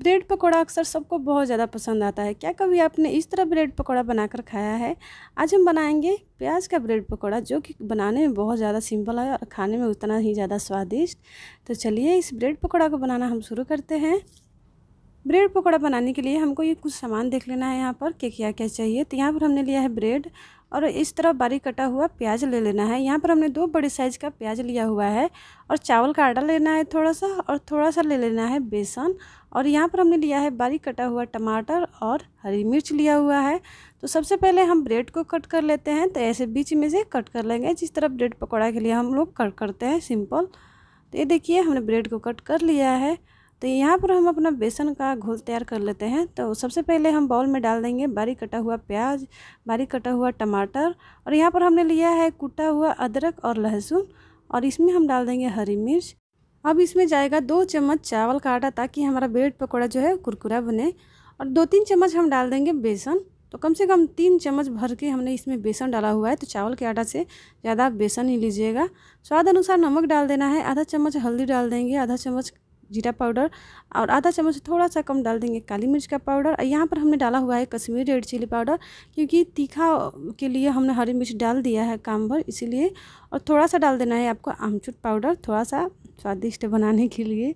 bread pakora अक्सर सबको बहुत ज़्यादा पसंद आता है क्या कभी आपने इस तरह ब्रेड पकौड़ा बनाकर खाया है आज हम बनाएंगे प्याज का ब्रेड पकौड़ा जो कि बनाने में बहुत ज़्यादा सिंपल है और खाने में उतना ही ज़्यादा स्वादिष्ट तो चलिए इस ब्रेड पकौड़ा को बनाना हम शुरू करते हैं ब्रेड पकौड़ा बनाने के लिए हमको ये कुछ सामान देख लेना है यहाँ पर कि क्या क्या चाहिए तो यहाँ पर हमने लिया है ब्रेड और इस तरह बारीक कटा हुआ प्याज ले लेना है यहाँ पर हमने दो बड़े साइज़ का प्याज लिया हुआ है और चावल का आटा लेना है थोड़ा सा और थोड़ा सा ले लेना है बेसन और यहाँ पर हमने लिया है बारीक कटा हुआ टमाटर और हरी मिर्च लिया हुआ है तो सबसे पहले हम ब्रेड को कट कर लेते हैं तो ऐसे बीच में से कट कर लेंगे जिस तरह ब्रेड पकौड़ा के लिए हम लोग कट करते हैं सिंपल तो ये देखिए हमने ब्रेड को कट कर लिया है तो यहाँ पर हम अपना बेसन का घोल तैयार कर लेते हैं तो सबसे पहले हम बाउल में डाल देंगे बारीक कटा हुआ प्याज बारीक कटा हुआ टमाटर और यहाँ पर हमने लिया है कूटा हुआ अदरक और लहसुन और इसमें हम डाल देंगे हरी मिर्च अब इसमें जाएगा दो चम्मच चावल का आटा ताकि हमारा ब्रेड पकौड़ा जो है कुरकुरा बने और दो तीन चम्मच हम डाल देंगे बेसन तो कम से कम तीन चम्मच भर के हमने इसमें बेसन डाला हुआ है तो चावल के आटा से ज़्यादा आप बेसन ही लीजिएगा स्वाद अनुसार नमक डाल देना है आधा चम्मच हल्दी डाल देंगे आधा चम्मच जीरा पाउडर और आधा चम्मच थोड़ा सा कम डाल देंगे काली मिर्च का पाउडर और यहाँ पर हमने डाला हुआ है कश्मीरी रेड चिली पाउडर क्योंकि तीखा के लिए हमने हरी मिर्च डाल दिया है काम भर इसीलिए और थोड़ा सा डाल देना है आपको आमचूर पाउडर थोड़ा सा स्वादिष्ट बनाने के लिए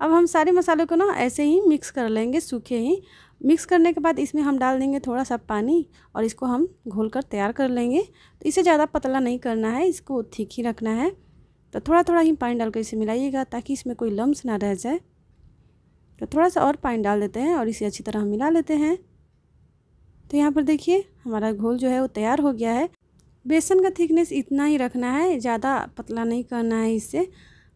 अब हम सारे मसाले को ना ऐसे ही मिक्स कर लेंगे सूखे ही मिक्स करने के बाद इसमें हम डाल देंगे थोड़ा सा पानी और इसको हम घोल कर तैयार कर लेंगे तो इसे ज़्यादा पतला नहीं करना है इसको ठीक ही रखना है तो थोड़ा थोड़ा ही पानी डालकर इसे मिलाइएगा ताकि इसमें कोई लम्स ना रह जाए तो थोड़ा सा और पानी डाल देते हैं और इसे अच्छी तरह हम मिला लेते हैं तो यहाँ पर देखिए हमारा घोल जो है वो तैयार हो गया है बेसन का थिकनेस इतना ही रखना है ज़्यादा पतला नहीं करना है इससे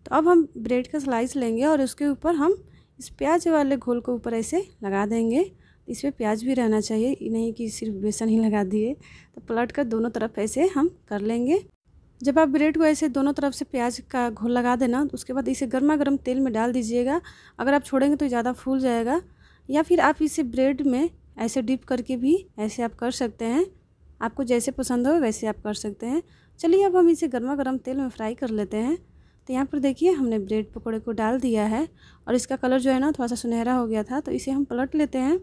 तो अब हम ब्रेड का स्लाइस लेंगे और उसके ऊपर हम इस प्याज वाले घोल को ऊपर ऐसे लगा देंगे इस पर प्याज भी रहना चाहिए नहीं कि सिर्फ बेसन ही लगा दिए तो पलट कर दोनों तरफ ऐसे हम कर लेंगे जब आप ब्रेड को ऐसे दोनों तरफ से प्याज का घोल लगा देना तो उसके बाद इसे गर्मा गर्म तेल में डाल दीजिएगा अगर आप छोड़ेंगे तो ज़्यादा फूल जाएगा या फिर आप इसे ब्रेड में ऐसे डिप करके भी ऐसे आप कर सकते हैं आपको जैसे पसंद हो वैसे आप कर सकते हैं चलिए अब हम इसे गर्मा गर्म तेल में फ्राई कर लेते हैं तो यहाँ पर देखिए हमने ब्रेड पकौड़े को डाल दिया है और इसका कलर जो है ना थोड़ा सा सुनहरा हो गया था तो इसे हम पलट लेते हैं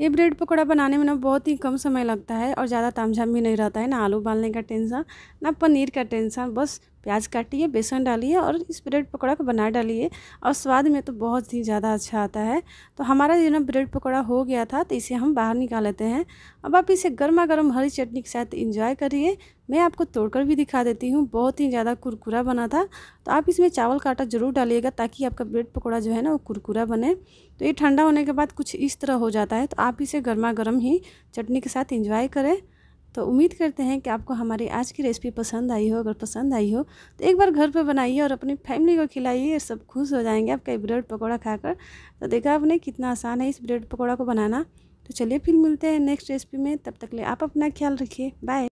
ये ब्रेड पकौड़ा बनाने में ना बहुत ही कम समय लगता है और ज़्यादा तामझाम भी नहीं रहता है ना आलू उबालने का टेंशन ना पनीर का टेंशन बस प्याज काटिए बेसन डालिए और इस ब्रेड पकौड़ा को बना डालिए और स्वाद में तो बहुत ही ज़्यादा अच्छा आता है तो हमारा जो ना ब्रेड पकौड़ा हो गया था तो इसे हम बाहर निकाल लेते हैं अब आप इसे गर्मा गर्म हरी चटनी के साथ इंजॉय करिए मैं आपको तोड़कर भी दिखा देती हूँ बहुत ही ज़्यादा कुरकुरा बना था तो आप इसमें चावल का आटा ज़रूर डालिएगा ताकि आपका ब्रेड पकौड़ा जो है ना वो कुरकुरा बने तो ये ठंडा होने के बाद कुछ इस तरह हो जाता है तो आप इसे गर्मा गर्म ही चटनी के साथ इंजॉय करें तो उम्मीद करते हैं कि आपको हमारी आज की रेसिपी पसंद आई हो अगर पसंद आई हो तो एक बार घर पर बनाइए और अपनी फैमिली को खिलाइए सब खुश हो जाएंगे आपका ब्रेड पकौड़ा खाकर तो देखा आपने कितना आसान है इस ब्रेड पकौड़ा को बनाना तो चलिए फिर मिलते हैं नेक्स्ट रेसिपी में तब तक ले आप अपना ख्याल रखिए बाय